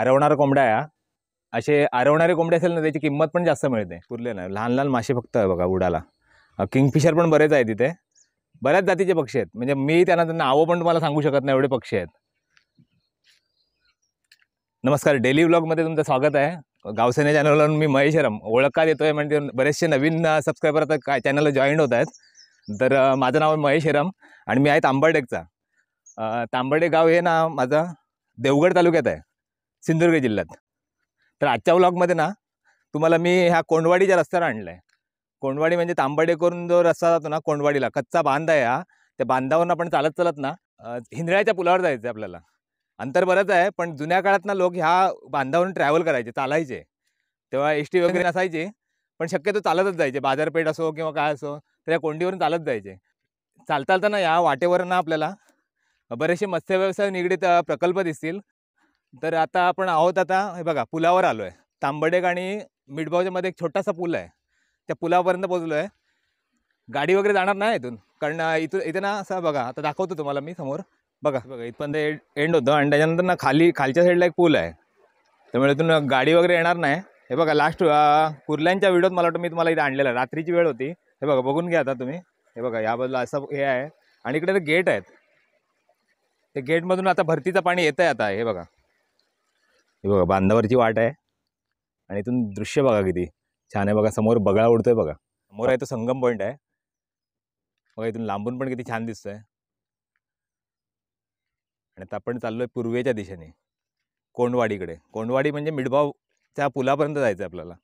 आरवणारा कोंबडा या असे आरवणारे कोंबडे असेल ना त्याची किंमत पण जास्त मिळते पुरले ना लहान लहान मासे फक्त आहे बघा उडाला किंगफिशर पण बरेच आहे तिथे बऱ्याच जातीचे पक्षी आहेत म्हणजे मी त्यांना नावं पण तुम्हाला सांगू शकत नाही एवढे पक्षी आहेत नमस्कार डेली व्लॉगमध्ये तुमचं स्वागत आहे गावसेने चॅनलवर मी महेश रम ओळखा देतोय म्हणजे बरेचसे नवीन सबस्क्रायबर आता काय चॅनलला जॉईन होत आहेत तर माझं नाव आहे रम आणि मी आहे तांबर्डेकचा तांबर्डे गाव हे ना माझं देवगड तालुक्यात आहे सिंधुदुर्ग जिल्ह्यात तर आजच्या ब्लॉगमध्ये ना तुम्हाला मी ह्या कोंडवाडीच्या रस्त्यावर आणलं आहे कोंडवाडी म्हणजे तांबडे करून जो रस्ता जातो ना कोंडवाडीला कच्चा बांध आहे हा त्या बांधावरून आपण चालत चालत ना हिंदळ्याच्या पुलावर जायचं आहे आपल्याला अंतर बरंच आहे पण जुन्या काळात ना लोक ह्या बांधावरून ट्रॅव्हल करायचे चालायचे तेव्हा एस टी वगैरे नसायची पण शक्यतो चालतच जायचे बाजारपेठ असो किंवा काय असो तर या कोंडीवरून चालत जायचे चालता ना या वाटेवर ना आपल्याला बरेचसे मत्स्य व्यवसाय निगडीत प्रकल्प दिसतील तर आता आपण आहोत आता हे बघा पुलावर आलो आहे तांबडेक आणि मिठबावच्यामध्ये एक छोटासा पूल आहे त्या पुलापर्यंत पोचलो आहे गाडी वगैरे जाणार नाही इथून कारण इथून इथे ना असं बघा आता दाखवतो तुम्हाला मी समोर बघा बघा इथपर्यंत एंड एंड होतं आणि त्याच्यानंतर ना खाली खालच्या साईडला एक पूल आहे त्यामुळे इथून गाडी वगैरे येणार नाही हे बघा लास्ट कुर्ल्यांच्या व्हिडिओत मला वाटतं मी तुम्हाला इथे आणलेला रात्रीची वेळ होती हे बघा बघून घ्या आता तुम्ही हे बघा या असं हे आहे आणि इकडे ते गेट आहेत ते गेटमधून आता भरतीचं पाणी येतं आहे आता हे बघा हे बघा बांधावरची वाट आहे आणि इथून दृश्य बघा किती छान आहे बघा समोर बगळा उडतोय बघा समोर आहे तो संगम पॉईंट आहे बघा इथून लांबून पण किती छान दिसतोय आणि आता आपण चाललो आहे पूर्वेच्या दिशेने कोंडवाडीकडे कोंडवाडी म्हणजे मिडबावच्या पुलापर्यंत जायचं आहे आपल्याला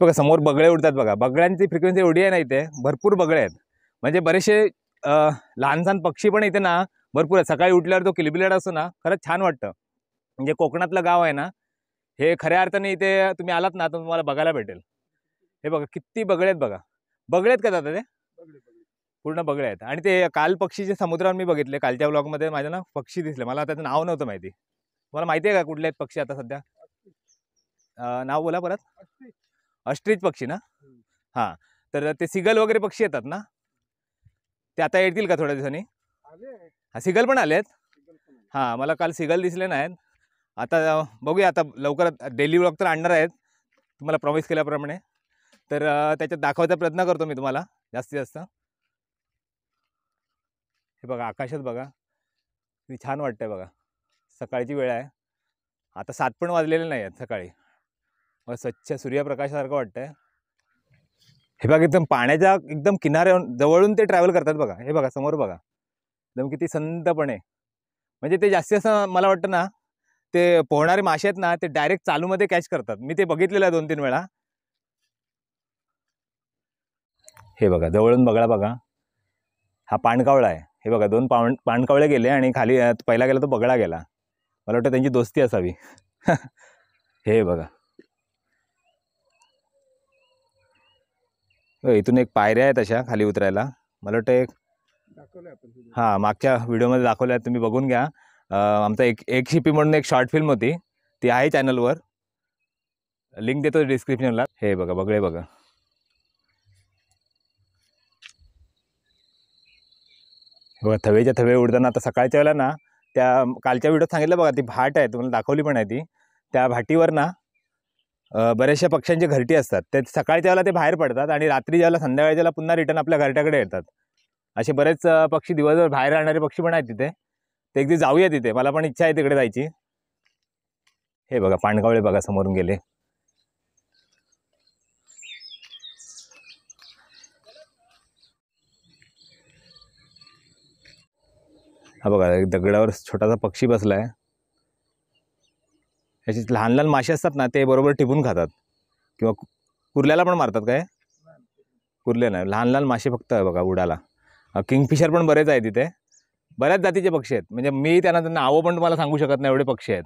बघा समोर बगळे उडतात बघा बगळ्यांची फ्रिक्वेन्सी एवढी आहे ना इथे भरपूर बगळे आहेत म्हणजे बरेचसे लहान सहान पक्षी पण इथे ना भरपूर आहे सकाळी उठल्यावर तो किलबिलाड असतो ना खरंच छान वाटतं म्हणजे कोकणातलं गाव आहे ना हे खऱ्या अर्थाने इथे तुम्ही आलात ना तर तुम्हाला बघायला भेटेल हे बघा किती बगळे आहेत बघा बगळे आहेत का दादा ते पूर्ण बगळे आहेत आणि ते काल पक्षीचे समुद्रावर मी बघितले कालच्या ब्लॉगमध्ये माझ्या ना पक्षी दिसले मला त्याचं नाव नव्हतं माहिती तुम्हाला माहिती आहे का कुठले आहेत पक्षी आता सध्या नाव बोला परत अस्ट्रीच पक्षी ना हां तर ते सिगल वगैरे पक्षी येतात ना ते आता येतील का थोड्या दिवसांनी हा सिगल पण आले आहेत हां मला काल सिगल दिसले नाहीत आता बघूया आता लवकर डेली ब्लॉग तर आणणार आहेत तुम्हाला प्रॉमिस केल्याप्रमाणे तर त्याच्यात दाखवायचा प्रयत्न करतो मी तुम्हाला जास्तीत जास्त हे बघा आकाशात बघा किती छान वाटतं आहे बघा सकाळची वेळ आहे आता सात पण वाजलेले नाही आहेत सकाळी मग स्वच्छ सूर्यप्रकाशासारखं वाटतं आहे हे बघा एकदम पाण्याच्या एकदम किनाऱ्या जवळून ते ट्रॅव्हल करतात बघा हे बघा समोर बघा एकदम किती संतपणे म्हणजे ते जास्ती असं मला वाटतं ना ते पोहणारे मासे आहेत ना ते डायरेक्ट चालूमध्ये कॅच करतात मी ते बघितलेलं आहे दोन तीन वेळा हे बघा जवळून बघा बघा हा पाणकावळा आहे हे बघा दोन पाण पाणकावळे गेले आणि खाली पहिला गेला तो बगळा गेला मला वाटतं त्यांची दोस्ती असावी हे बघा इथून एक पायऱ्या आहेत अशा खाली उतरायला मला वाटतं एक हां मागच्या व्हिडिओमध्ये दाखवल्या तुम्ही बघून घ्या आमचा एक एक शिपी म्हणून एक शॉर्ट फिल्म होती ती आहे चॅनलवर लिंक देतो डिस्क्रिप्शनला हे बघा बघळे बघा बघा थवेच्या थवे उडताना आता सकाळच्या वेळेला ना त्या कालच्या व्हिडिओत सांगितलं बघा ती भाट आहे तुम्हाला दाखवली पण आहे ती त्या भाटीवर ना बऱ्याचशा पक्ष्यांची घरटी असतात ते सकाळच्या वेळेला ते बाहेर पडतात आणि रात्री ज्याला पुन्हा रिटर्न आपल्या घरट्याकडे येतात असे बरेच पक्षी दिवसभर बाहेर राहणारे पक्षी पण आहेत तिथे ते एकदी जाऊया तिथे मला पण इच्छा आहे तिकडे जायची हे बघा पाणगावळे बघा समोरून गेले हा बघा एक दगडावर छोटासा पक्षी बसला आहे याची लहान लहान मासे असतात ना ते बरोबर टिपून खातात किंवा कुर्ल्याला पण मारतात काय कुरले नाही लहान लहान मासे फक्त आहे बघा उडाला किंगफिशर पण बरेच आहेत तिथे बऱ्याच जातीचे पक्षी आहेत म्हणजे मी त्यांना त्यांना आवं पण तुम्हाला सांगू शकत नाही एवढे पक्षी आहेत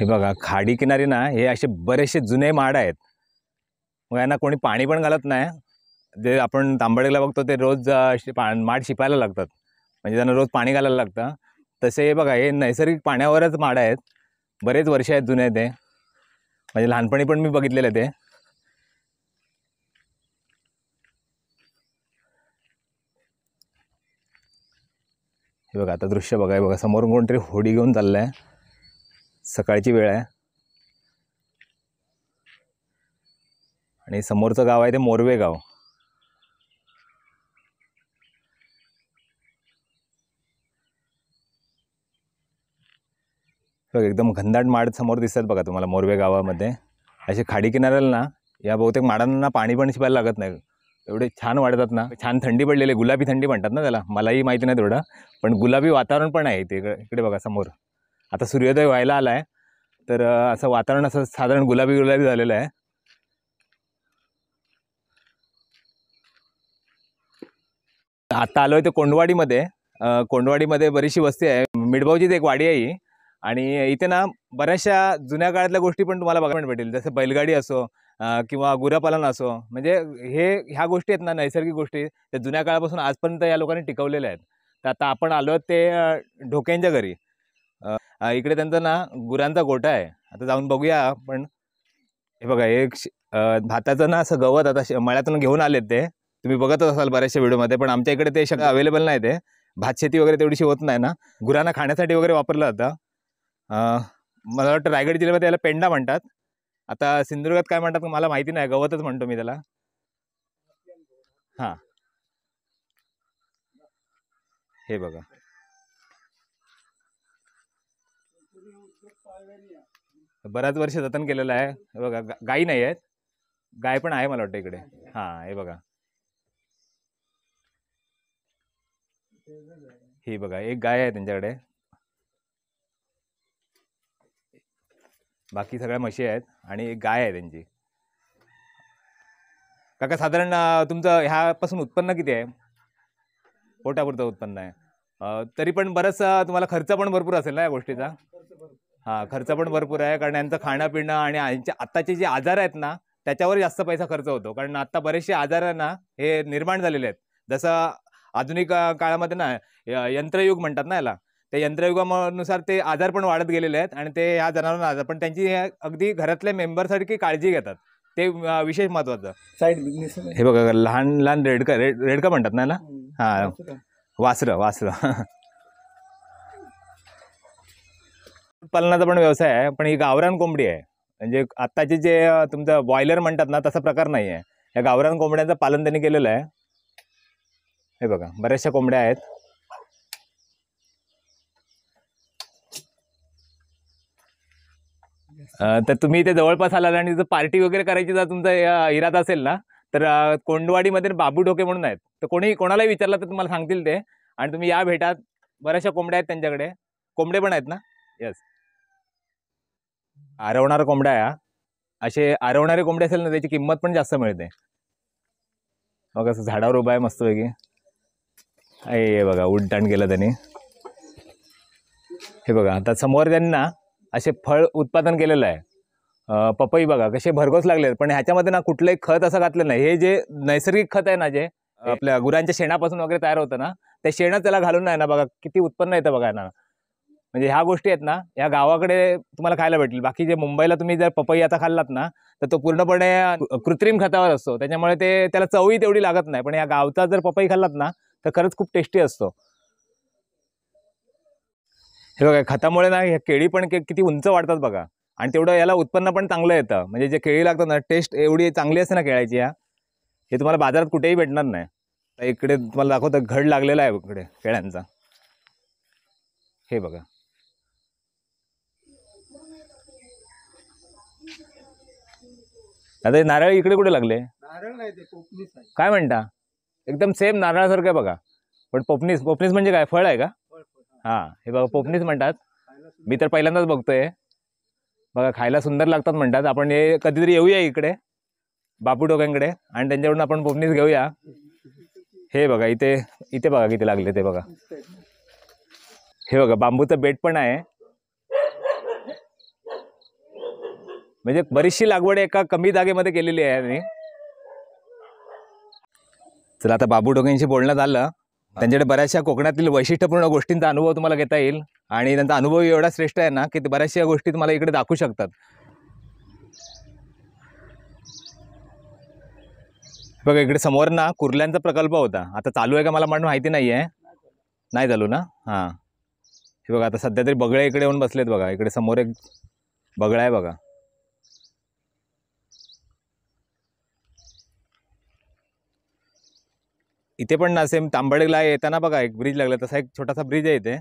हे बघा खाडी किनारी ना हे असे बरेचसे जुने माड आहेत मग यांना कोणी पाणी पण घालत नाही जे आपण तांबडेला बघतो ते रोज पा माड शिपायला लागतात म्हणजे त्यांना रोज पाणी घालायला लागतं तसे हे बघा हे नैसर्गिक पाण्यावरच माड आहेत बरेच वर्ष आहेत जुने ते म्हणजे लहानपणी पण मी बघितलेलं ते हे बघा आता दृश्य बघा बघा समोरून कोणतरी होडी घेऊन चाललं आहे सकाळची वेळ आहे आणि समोरचं गाव आहे ते मोरवे गाव बघ एकदम घनदाट माड समोर दिसतात बघा तुम्हाला मोरवे गावामध्ये असे खाडी किनाऱ्याला ना या बहुतेक माडांना पाणी पण शिपायला लागत नाही एवढे छान वाढतात ना छान थंडी पडलेली गुलाबी थंडी म्हणतात ना त्याला मलाही माहिती नाही तेवढं पण गुलाबी वातावरण पण आहे ते इकडे बघा समोर आता सूर्योदय व्हायला आला आहे तर असं वातावरण असं साधारण गुलाबी गुलाबी झालेलं आहे आता आलो आहे ते कोंडवाडीमध्ये कोंडवाडीमध्ये बरीचशी वस्ती आहे मिडभाऊची एक वाडी आहे आणि इथे ना बऱ्याचशा जुन्या काळातल्या गोष्टी पण तुम्हाला बघायला भेटेल जसं बैलगाडी असो किंवा गुरापालन असो म्हणजे हे ह्या गोष्टी आहेत ना नैसर्गिक गोष्टी त्या जुन्या काळापासून आजपर्यंत या लोकांनी टिकवलेल्या आहेत तर आता आपण आलो ते ढोक्यांच्या घरी इकडे त्यांचा ना गुरांचा गोटा आहे आता जाऊन बघूया आपण हे बघा एक भाताचं ना असं गवत आता मळ्यातून घेऊन आलेत ते तुम्ही बघतच असाल बऱ्याचशा व्हिडिओमध्ये पण आमच्या इकडे ते शक अवेलेबल नाही ते भातशेती वगैरे तेवढीशी होत नाही ना गुरांना खाण्यासाठी वगैरे वापरलं जातं मला वाटतं रायगड जिल्ह्यामध्ये याला पेंडा म्हणतात आता सिंधुदुर्गात काय म्हणतात मला माहिती नाही गवतच म्हणतो मी त्याला हां हे बघा बऱ्याच वर्ष जतन केलेलं आहे बघा गायी नाही आहेत गाय पण आहे मला वाटतं इकडे हां हे बघा ही बघा एक गाय आहे त्यांच्याकडे बाकी सगळ्या म्हशी आहेत आणि एक गाय आहे त्यांची काका साधारण तुमचं ह्यापासून उत्पन्न किती आहे पोटापुरतं उत्पन्न आहे तरी पण बरंच तुम्हाला खर्च पण भरपूर असेल ना या गोष्टीचा हां खर्च पण भरपूर आहे कारण यांचं खाणं पिणं आणि यांचे आत्ताचे जे आजार आहेत ना त्याच्यावर जास्त पैसा खर्च होतो कारण आत्ता बरेचसे आजार ना हे निर्माण झालेले आहेत जसं आधुनिक काळामध्ये ना यंत्रयुग म्हणतात ना याला त्या यंत्रयुगानुसार ते आजार पण वाढत गेलेले आहेत आणि ते ह्या जनावरांना आजार पण त्यांची अगदी घरातल्या मेंबरसारखी काळजी घेतात ते विशेष महत्वाचं साईड बिझनेस हे बघा लहान लहान रेडका रेड रेडका म्हणतात ना हा हां वासरं वासरं पालनाचा पण व्यवसाय आहे पण ही गावरान कोंबडी आहे म्हणजे आत्ताचे जे तुमचं बॉयलर म्हणतात ना तसा प्रकार नाही आहे या गावरान कोंबड्यांचं पालन त्यांनी केलेलं आहे हे बघा बऱ्याचशा कोंबड्या आहेत तर तुम्ही इथे जवळपास आलात आणि जर पार्टी वगैरे करायची जर तुमचा इरादा असेल ना तर कोंडवाडीमध्ये बाबू ढोके म्हणून आहेत तर कोणी कोणालाही विचारलं तर तुम्हाला सांगतील ते आणि तुम्ही या भेटात बऱ्याचशा कोंबड्या आहेत त्यांच्याकडे कोंबडे पण आहेत ना यस आरवणारा कोंबड्या या असे आरवणारे कोंबडे असेल ना त्याची किंमत पण जास्त मिळते मग असं झाडावर उभा आहे मस्तपैकी अय बघा उड्डाण केलं त्यांनी हे बघा आता समोर त्यांना असे फळ उत्पादन केलेलं आहे पपई बघा कसे भरघोस लागले पण ह्याच्यामध्ये ना कुठलंही खत असं घातलं नाही हे जे नैसर्गिक खत आहे ना जे आपल्या गुरांच्या शेणापासून वगैरे तयार होतं ना ते शेणं त्याला घालून नाही ना बघा किती उत्पन्न येतं बघा ना म्हणजे ह्या गोष्टी आहेत ना या गावाकडे तुम्हाला खायला भेटेल बाकी जे मुंबईला तुम्ही जर पपई आता खाल्लात ना तर तो पूर्णपणे कृत्रिम खतावर असतो त्याच्यामुळे ते त्याला चवही तेवढी लागत नाही पण या गावचा जर पपई खाल्लात ना तर खरंच खूप टेस्टी असतो हे बघा खतामुळे ना हे केळी पण किती उंच वाढतात बघा आणि तेवढं याला उत्पन्न पण चांगलं येतं म्हणजे जे केळी लागतं ना टेस्ट एवढी चांगली असते ना केळ्याची या हे तुम्हाला बाजारात कुठेही भेटणार नाही इकडे तुम्हाला दाखवतं घड लागलेला आहे इकडे केळ्यांचा हे बघा आता नारळ इकडे कुठे लागले नारळ नाही ते काय म्हणता एकदम सेम नारळासारखं आहे बघा पण पोपनीस पोपनीस म्हणजे काय फळ आहे का हा हे बघा पोपनीच म्हणतात मी तर पहिल्यांदाच बघतोय बघा खायला सुंदर लागतात म्हणतात आपण हे कधीतरी येऊया इकडे बापू डोक्यांकडे आणि त्यांच्याकडून आपण पोपनीच घेऊया हे बघा इथे इथे बघा किती लागले ते बघा हे बघा बांबूचं बेट पण आहे म्हणजे बरीचशी लागवड एका कमी जागेमध्ये केलेली आहे आणि चला आता बाबू डोक्यांशी बोलण्यात आलं त्यांच्याकडे बऱ्याचशा कोकणातील वैशिष्ट्यपूर्ण गोष्टींचा अनुभव तुम्हाला घेता येईल आणि त्यांचा अनुभव एवढा श्रेष्ठ आहे ना की बऱ्याचशा गोष्टी तुम्हाला इकडे दाखवू शकतात बघा इकडे समोर ना कुर्ल्यांचा प्रकल्प होता आता चालू आहे का मला म्हणून माहिती नाही आहे नाही चालू ना हां हे बघा आता सध्या तरी बगळे इकडे येऊन बसलेत बघा इकडे समोर एक बगळा आहे बघा इथे पण ना सेम तांबडेला येताना बघा एक ब्रिज लागला तसा एक छोटासा ब्रिज आहे इथे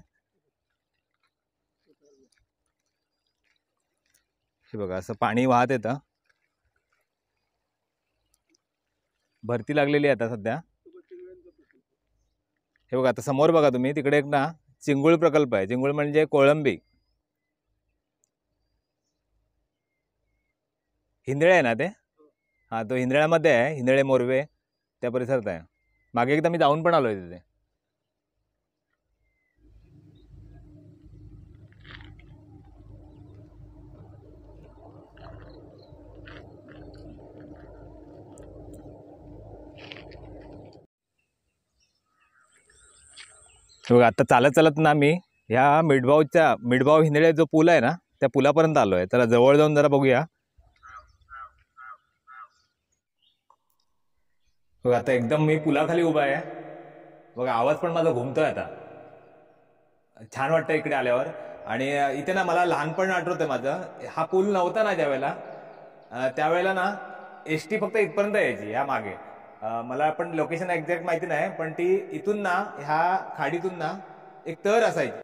हे बघा असं पाणी वाहत येतं भरती लागलेली आहे आता सध्या हे बघा आता समोर बघा तुम्ही तिकडे एक ना चिंगूळ प्रकल्प आहे चिंगूळ म्हणजे कोळंबी हिंदळे आहे ना ते हां तो हिंदळ्यामध्ये आहे हिंदळे मोरवे त्या परिसरात आहे मागे एकदा मी जाऊन पण आलो आहे तिथे बघा आता चालत चालत ना मी ह्या मिडभावच्या मिडभाव हिंदळे जो पूल आहे ना त्या पुलापर्यंत आलो आहे त्याला जवळ जाऊन जरा बघूया बघ आता एकदम मी पुलाखाली उभा आहे बघा आवाज पण माझा घुमतोय आता छान वाटतं इकडे आल्यावर आणि इथे ना मला लहानपण आठवतं माझं हा पूल नव्हता ना ज्यावेळेला त्यावेळेला ना एस टी फक्त इथपर्यंत यायची ह्या मागे मला पण लोकेशन एक्झॅक्ट माहिती नाही पण ती इथून ना ह्या खाडीतून ना एक तर असायची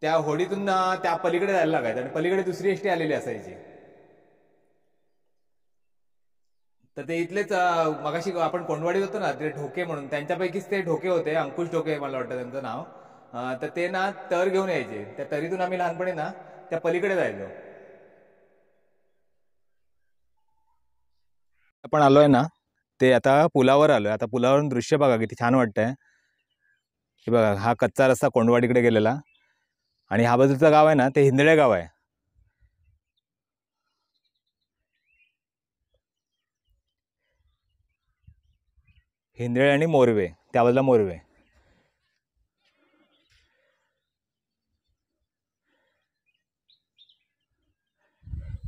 त्या होडीतून ना त्या पलीकडे जायला लागायचं आणि पलीकडे दुसरी एस टी आलेली असायची तर ते इथलेच मगाशी आपण कोंडवाडीत होतो ना ते ढोके म्हणून त्यांच्यापैकीच ते ढोके होते अंकुश ढोके मला वाटतं त्यांचं नाव तर ते ना तर घेऊन यायचे त्या तरीतून आम्ही लहानपणी ना त्या पलीकडे जायचो आपण आलोय ना ते आता पुलावर आलोय आता पुलावरून दृश्य बघा किती छान वाटतंय हे बघा हा कच्चा रस्ता कोंडवाडीकडे गेलेला आणि हा बाजूचं गाव आहे ना ते हिंदळे गाव आहे हिंदळे आणि मोरवे त्या बाजूला मोरवे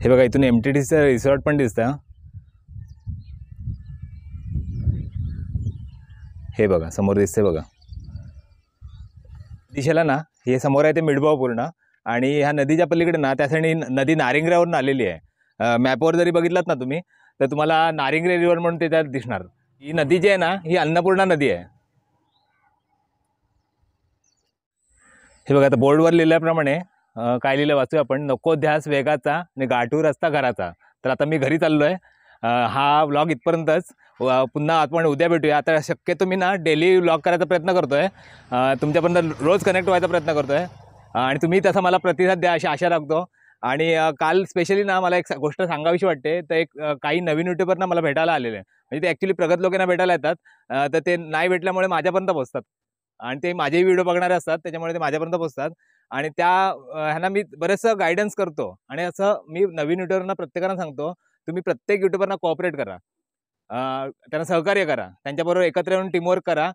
हे बघा इथून एम टी टीचं रिसॉर्ट पण दिसतं हे बघा समोर दिसते बघा दिशेला ना हे समोर आहे ते मिडबाव पूर्ण आणि ह्या नदीच्या पलीकडे ना त्यासाठी नदी नारिंगऱ्यावरून आलेली आहे मॅपवर जरी बघितलात ना तुम्ही तर तुम्हाला नारिंगरे रिव्हर म्हणून ते त्यात दिसणार ही नदी जी आहे ना ही अन्नपूर्णा नदी आहे हे बघा आता बोर्डवर लिहिल्याप्रमाणे काय लिहिलं वाचू आपण नको ध्यास वेगाचा आणि गाठू रस्ता घराचा तर आता मी घरी चाललो आहे हा व्लॉग इथपर्यंतच पुन्हा आपण उद्या भेटूया आता शक्यतो मी ना डेली व्लॉग करायचा प्रयत्न करतो आहे तुमच्यापर्यंत रोज कनेक्ट व्हायचा प्रयत्न करतो आहे आणि तुम्ही तसा मला प्रतिसाद द्या अशी आशा राखतो आणि काल स्पेशली ना मला एक गोष्ट सांगावीशी वाटते तर एक काही नवीन ना मला भेटायला आलेले आहे म्हणजे ते ॲक्च्युली प्रगत लोकांना भेटायला येतात तर ते नाही भेटल्यामुळे माझ्यापर्यंत पोहोचतात आणि ते माझेही व्हिडिओ बघणारे असतात त्याच्यामुळे ते माझ्यापर्यंत पोहोचतात आणि त्या ह्यांना मी बरेचसं गायडन्स करतो आणि असं मी नवीन युट्यूबरना प्रत्येकाला सांगतो तुम्ही प्रत्येक युट्यूबरना कॉपरेट करा त्यांना सहकार्य करा त्यांच्याबरोबर एकत्र येऊन टीमवर्क करा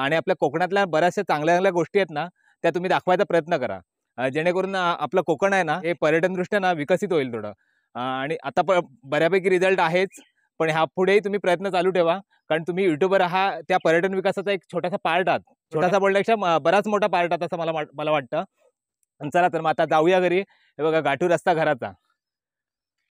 आणि आपल्या कोकणातल्या बऱ्याचशा चांगल्या चांगल्या गोष्टी आहेत ना त्या तुम्ही दाखवायचा प्रयत्न करा जेणेकरून आपलं कोकण आहे ना हे पर्यटनदृष्ट्या ना विकसित होईल थोडं आणि आता प बऱ्यापैकी रिझल्ट आहेच पण पुढेही तुम्ही प्रयत्न चालू ठेवा कारण तुम्ही युट्यूबर हा त्या पर्यटन विकासाचा एक छोटासा पार्ट आहात छोटासा बोलण्यापेक्षा बराच मोठा पार्ट आहात असं मला मला वाटतं चला तर मग आता जाऊया घरी हे बघा गाठू रस्ता घराचा